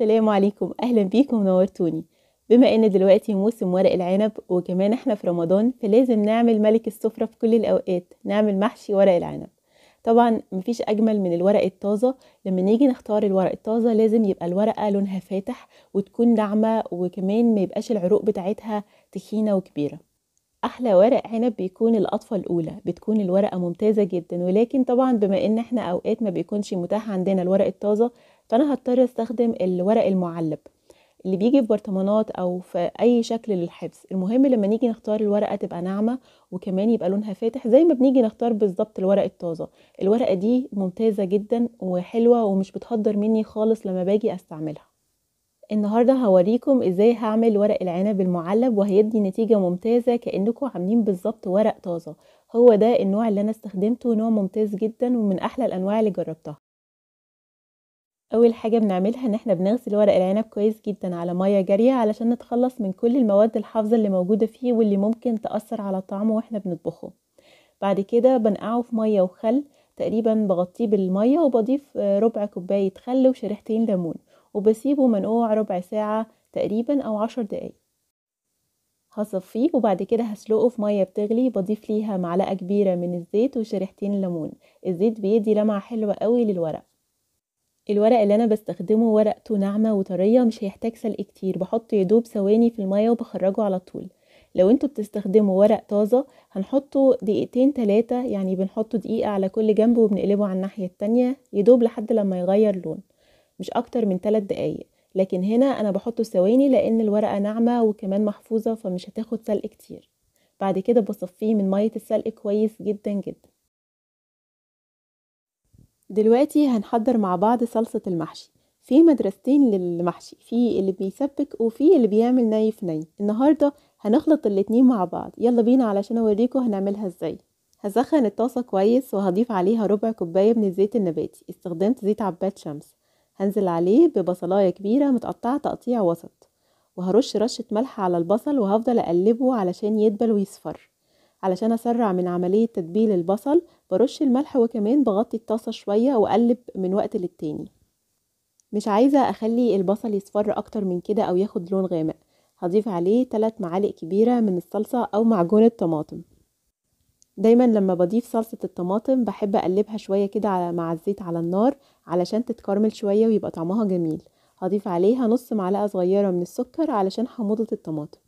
السلام عليكم اهلا بيكم نورتوني بما ان دلوقتي موسم ورق العنب وكمان احنا في رمضان فلازم نعمل ملك السفرة في كل الاوقات نعمل محشي ورق العنب طبعا مفيش اجمل من الورق الطازه لما نيجي نختار الورق الطازه لازم يبقى الورقه لونها فاتح وتكون ناعمه وكمان ما يبقاش العروق بتاعتها تخينه وكبيره احلى ورق عنب بيكون القطفه الاولى بتكون الورقه ممتازه جدا ولكن طبعا بما ان احنا اوقات ما بيكونش متاح عندنا الورق الطازه فانا هضطر استخدم الورق المعلب اللي بيجي في برطمانات او في اي شكل للحفظ المهم لما نيجي نختار الورقه تبقى ناعمه وكمان يبقى لونها فاتح زي ما بنيجي نختار بالظبط الورق الطازه الورقه دي ممتازه جدا وحلوه ومش بتهدر مني خالص لما باجي استعملها النهارده هوريكم ازاي هعمل ورق العنب المعلب وهيدي نتيجه ممتازه كانكم عاملين بالظبط ورق طازه هو ده النوع اللي انا استخدمته نوع ممتاز جدا ومن احلى الانواع اللي جربتها اول حاجه بنعملها ان احنا بنغسل ورق العنب كويس جدا على ميه جاريه علشان نتخلص من كل المواد الحافظه اللي موجوده فيه واللي ممكن تاثر على طعمه واحنا بنطبخه بعد كده بنقعه في ميه وخل تقريبا بغطيه بالميه وبضيف آه، ربع كوبايه خل وشريحتين ليمون وبسيبه منقوع ربع ساعه تقريبا او عشر دقايق هصفيه وبعد كده هسلقه في ميه بتغلي بضيف ليها معلقه كبيره من الزيت وشريحتين ليمون الزيت بيدي لمعه حلوه قوي للورق الورق اللي انا بستخدمه ورقته ناعمه وطريه مش هيحتاج سلق كتير بحط يدوب ثواني في الميه وبخرجه على طول لو انتوا بتستخدموا ورق طازه هنحطه دقيقتين ثلاثه يعني بنحطه دقيقه على كل جنب وبنقلبه على الناحيه التانية يدوب لحد لما يغير لون مش اكتر من ثلاث دقايق لكن هنا انا بحطه ثواني لان الورقه ناعمه وكمان محفوظه فمش هتاخد سلق كتير بعد كده بصفيه من ميه السلق كويس جدا جدا دلوقتي هنحضر مع بعض صلصة المحشي في مدرستين للمحشي في اللي بيسبك وفي اللي بيعمل ني في ني النهاردة هنخلط الاتنين مع بعض يلا بينا علشان اوريكم هنعملها ازاي هسخن الطاسة كويس وهضيف عليها ربع كوباية من الزيت النباتي استخدمت زيت عباد شمس هنزل عليه ببصلاية كبيرة متقطعة تقطيع وسط وهرش رشة ملح على البصل وهفضل اقلبه علشان يدبل ويصفر علشان اسرع من عملية تتبيل البصل برش الملح وكمان بغطي الطاسة شوية واقلب من وقت للتاني مش عايزة اخلي البصل يصفر اكتر من كده او ياخد لون غامق هضيف عليه 3 معالق كبيرة من الصلصة او معجون الطماطم دايما لما بضيف صلصة الطماطم بحب اقلبها شوية كده مع الزيت على النار علشان تتكرمل شوية ويبقى طعمها جميل هضيف عليها نص معلقة صغيرة من السكر علشان حموضة الطماطم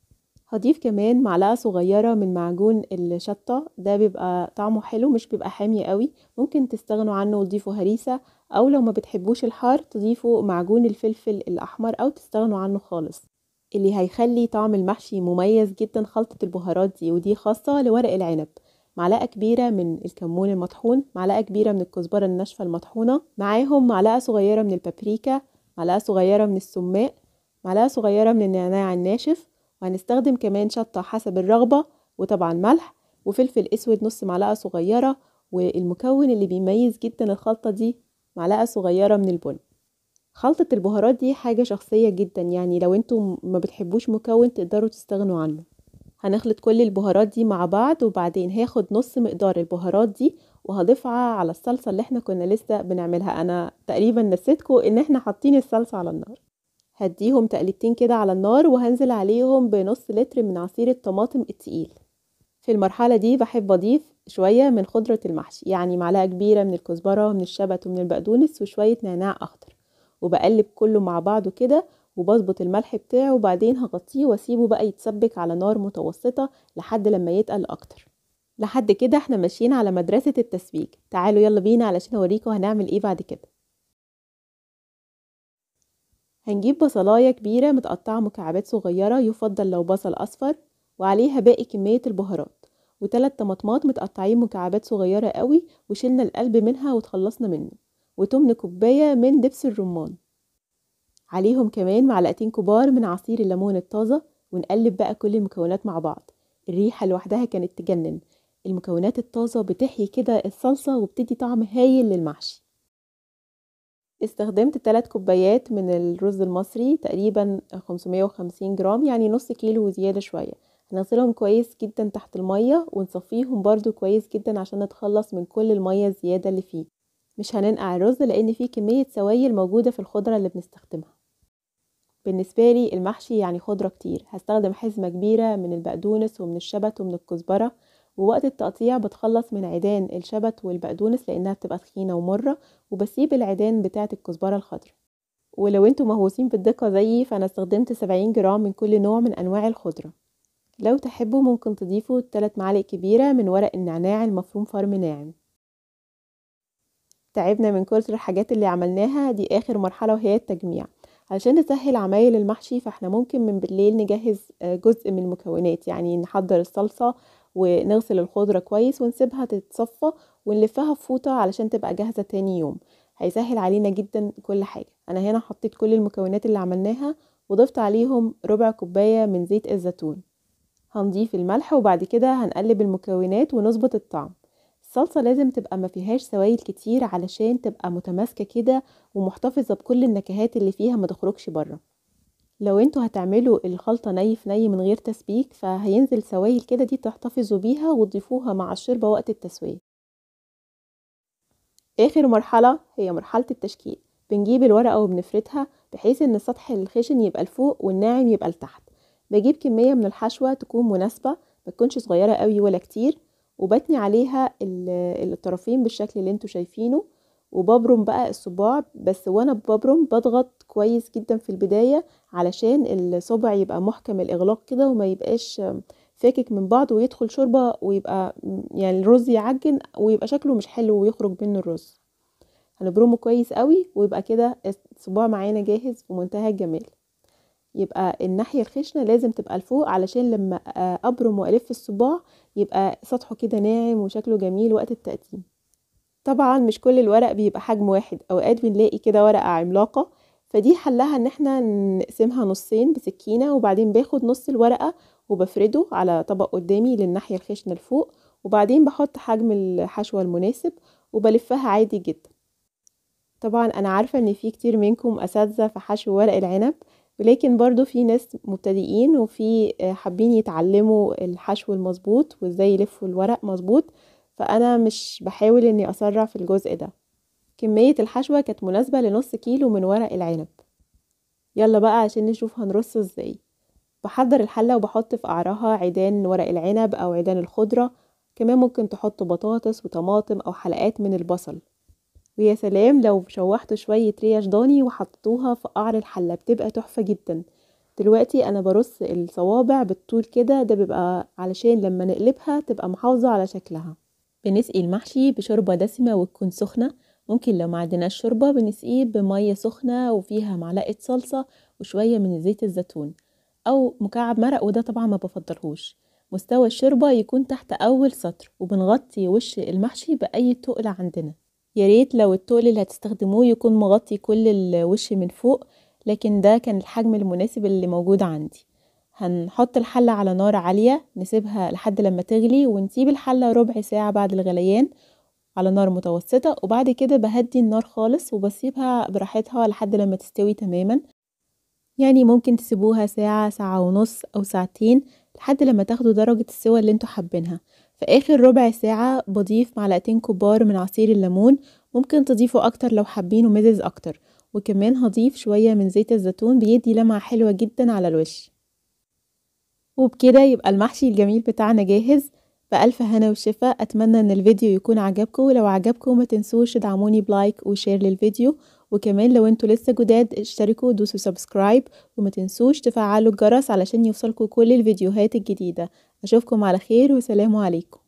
هضيف كمان معلقة صغيرة من معجون الشطة ده بيبقى طعمه حلو مش بيبقى حامي قوي ممكن تستغنوا عنه وتضيفوا هريسة او لو ما بتحبوش الحار تضيفوا معجون الفلفل الاحمر او تستغنوا عنه خالص اللي هيخلي طعم المحشي مميز جدا خلطة البهارات دي ودي خاصة لورق العنب معلقة كبيرة من الكمون المطحون معلقة كبيرة من الكزبرة الناشفة المطحونة معاهم معلقة صغيرة من البابريكا معلقة صغيرة من السماق معلقة صغيرة من النعناع الناشف وهنستخدم كمان شطة حسب الرغبة وطبعا ملح وفلفل اسود نص معلقة صغيرة والمكون اللي بيميز جدا الخلطة دي معلقة صغيرة من البن خلطة البهارات دي حاجة شخصية جدا يعني لو انتم ما بتحبوش مكون تقدروا تستغنوا عنه هنخلط كل البهارات دي مع بعض وبعدين هاخد نص مقدار البهارات دي وهضيفها على الصلصة اللي احنا كنا لسه بنعملها انا تقريبا نسيتكم ان احنا حاطين الصلصة على النار هديهم تقليبتين كده على النار وهنزل عليهم بنص لتر من عصير الطماطم التقيل في المرحلة دي بحب أضيف شوية من خضرة المحشي يعني معلقة كبيرة من الكزبرة ومن الشبت ومن البقدونس وشوية نعناع أخضر وبقلب كله مع بعضه كده وبظبط الملح بتاعه وبعدين هغطيه واسيبه بقى يتسبك على نار متوسطة لحد لما يتقل أكتر لحد كده احنا ماشيين على مدرسة التسبيك تعالوا يلا بينا علشان اوريكم هنعمل ايه بعد كده هنجيب بصلاية كبيرة متقطعة مكعبات صغيرة يفضل لو بصل أصفر وعليها باقي كمية البهارات وتلات طماطمات متقطعين مكعبات صغيرة قوي وشيلنا القلب منها وتخلصنا منه وتمن كوباية من دبس الرمان عليهم كمان معلقتين كبار من عصير الليمون الطازة ونقلب بقى كل المكونات مع بعض الريحة لوحدها كانت تجنن المكونات الطازة بتحيي كده الصلصة وبتدي طعم هايل للمحشي استخدمت 3 كوبايات من الرز المصري تقريبا 550 جرام يعني نص كيلو وزيادة شوية هنغسلهم كويس جدا تحت المية ونصفيهم برضو كويس جدا عشان نتخلص من كل المية الزيادة اللي فيه مش هننقع الرز لان فيه كمية سوائل موجودة في الخضرة اللي بنستخدمها بالنسبة لي المحشي يعني خضرة كتير هستخدم حزمة كبيرة من البقدونس ومن الشبت ومن الكزبرة ووقت التقطيع بتخلص من عيدان الشبت والبقدونس لانها بتبقى تخينه ومره وبسيب العيدان بتاعه الكزبره الخضراء ولو انتوا مهووسين بالدقه زيي فانا استخدمت 70 جرام من كل نوع من انواع الخضره لو تحبوا ممكن تضيفوا 3 معالق كبيره من ورق النعناع المفروم فرم ناعم تعبنا من كتر الحاجات اللي عملناها دي اخر مرحله وهي التجميع علشان نسهل عمايل المحشي فاحنا ممكن من بالليل نجهز آه، جزء من المكونات يعني نحضر الصلصة ونغسل الخضرة كويس ونسيبها تتصفى ونلفها في فوطة علشان تبقى جاهزة تاني يوم هيسهل علينا جدا كل حاجة انا هنا حطيت كل المكونات اللي عملناها وضفت عليهم ربع كوباية من زيت الزيتون هنضيف الملح وبعد كده هنقلب المكونات ونظبط الطعم الصلصة لازم تبقى ما فيهاش سوائل كتير علشان تبقى متماسكة كده ومحتفظة بكل النكهات اللي فيها ما تخرجش بره لو انتوا هتعملوا الخلطة ني في ني من غير تسبيك فهينزل سوائل كده دي تحتفظوا بيها وتضيفوها مع الشربة وقت التسوية اخر مرحلة هي مرحلة التشكيل بنجيب الورقة وبنفردها بحيث ان السطح الخشن يبقى لفوق والناعم يبقى لتحت بجيب كمية من الحشوة تكون مناسبة متكونش صغيرة قوي ولا كتير وبتني عليها الطرفين بالشكل اللي انتوا شايفينه وببرم بقى الصباع بس وانا ببرم بضغط كويس جدا في البداية علشان الصبع يبقى محكم الاغلاق كده وما يبقاش فاكك من بعض ويدخل شوربة ويبقى يعني الرز يعجن ويبقى شكله مش حلو ويخرج منه الرز هنبرمه كويس قوي ويبقى كده الصباع معانا جاهز في منتهى الجمال يبقى الناحية الخشنة لازم تبقى لفوق علشان لما أبرم وألف الصباع يبقى سطحه كده ناعم وشكله جميل وقت التقديم طبعا مش كل الورق بيبقى حجم واحد اوقات بنلاقي كده ورقة عملاقة فدي حلها ان احنا نقسمها نصين بسكينة وبعدين باخد نص الورقة وبفرده على طبق قدامي للناحية الخشنة لفوق وبعدين بحط حجم الحشوة المناسب وبلفها عادي جدا طبعا انا عارفة ان في كتير منكم اساتذة في حشو ورق العنب ولكن برضو في ناس مبتدئين وفي حابين يتعلموا الحشو المظبوط وازاي يلفوا الورق مظبوط فأنا مش بحاول إني أسرع في الجزء ده كمية الحشوة كانت مناسبة لنص كيلو من ورق العنب يلا بقى عشان نشوف هنرصه ازاي بحضر الحلة وبحط في قعرها عيدان ورق العنب أو عيدان الخضرة كمان ممكن تحط بطاطس وطماطم أو حلقات من البصل ويا سلام لو شوحتوا شوية ريش ضاني وحطتوها في قعر الحلة بتبقى تحفة جدا دلوقتي أنا برص الصوابع بالطول كده ده بيبقى علشان لما نقلبها تبقى محافظة على شكلها بنسقي المحشي بشوربة دسمة وتكون سخنة ممكن لو معندناش شوربة بنسقيه بمية سخنة وفيها معلقة صلصة وشوية من زيت الزيتون أو مكعب مرق وده طبعا ما بفضلهوش مستوى الشوربة يكون تحت أول سطر وبنغطي وش المحشي بأي تقل عندنا ياريت لو التقل اللي هتستخدموه يكون مغطي كل الوش من فوق لكن ده كان الحجم المناسب اللي موجود عندي هنحط الحلة على نار عالية نسيبها لحد لما تغلي ونسيب الحلة ربع ساعة بعد الغليان على نار متوسطة وبعد كده بهدي النار خالص وبسيبها براحتها لحد لما تستوي تماما يعني ممكن تسيبوها ساعة ساعة ونص أو ساعتين لحد لما تاخدوا درجة السوى اللي انتوا حابينها في آخر ربع ساعة بضيف معلقتين كبار من عصير الليمون ممكن تضيفوا أكتر لو حابينه مزز أكتر وكمان هضيف شوية من زيت الزيتون بيدي لمعة حلوة جدا على الوش وبكده يبقى المحشي الجميل بتاعنا جاهز بألف هنا وشفاء أتمنى أن الفيديو يكون عجبكم ولو عجبكم ما تنسوش تدعموني بلايك وشير للفيديو وكمان لو انتوا لسه جداد اشتركوا ودوسوا سبسكرايب وما تنسوش تفعلوا الجرس علشان يوصلكوا كل الفيديوهات الجديدة أشوفكم على خير وسلام عليكم